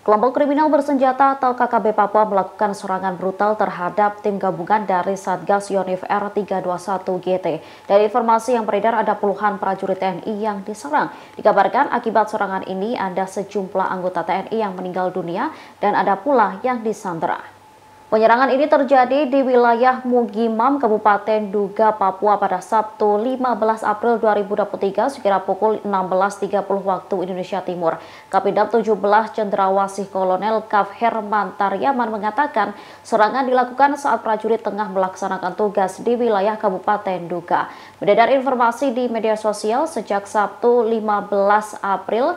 Kelompok kriminal bersenjata atau KKB Papua melakukan serangan brutal terhadap tim gabungan dari Satgas Yonif R321GT. Dari informasi yang beredar ada puluhan prajurit TNI yang diserang. Dikabarkan akibat serangan ini ada sejumlah anggota TNI yang meninggal dunia dan ada pula yang disandera. Penyerangan ini terjadi di wilayah Mugimam, Kabupaten Duga, Papua pada Sabtu 15 April 2023 sekira pukul 16.30 waktu Indonesia Timur. Kapidam 17 Cendrawasih Kolonel Kaf Herman Taryaman mengatakan serangan dilakukan saat prajurit tengah melaksanakan tugas di wilayah Kabupaten Duga. Beredar informasi di media sosial sejak Sabtu 15 April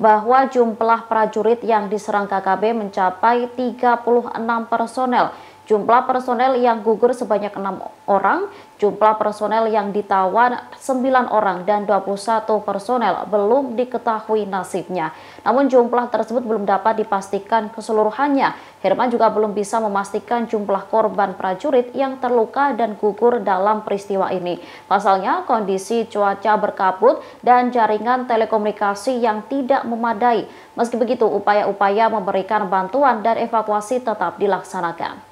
bahwa jumlah prajurit yang diserang KKB mencapai 36 personel Jumlah personel yang gugur sebanyak enam orang, jumlah personel yang ditawan 9 orang dan 21 personel belum diketahui nasibnya. Namun jumlah tersebut belum dapat dipastikan keseluruhannya. Herman juga belum bisa memastikan jumlah korban prajurit yang terluka dan gugur dalam peristiwa ini. Pasalnya kondisi cuaca berkabut dan jaringan telekomunikasi yang tidak memadai. Meski begitu upaya-upaya memberikan bantuan dan evakuasi tetap dilaksanakan.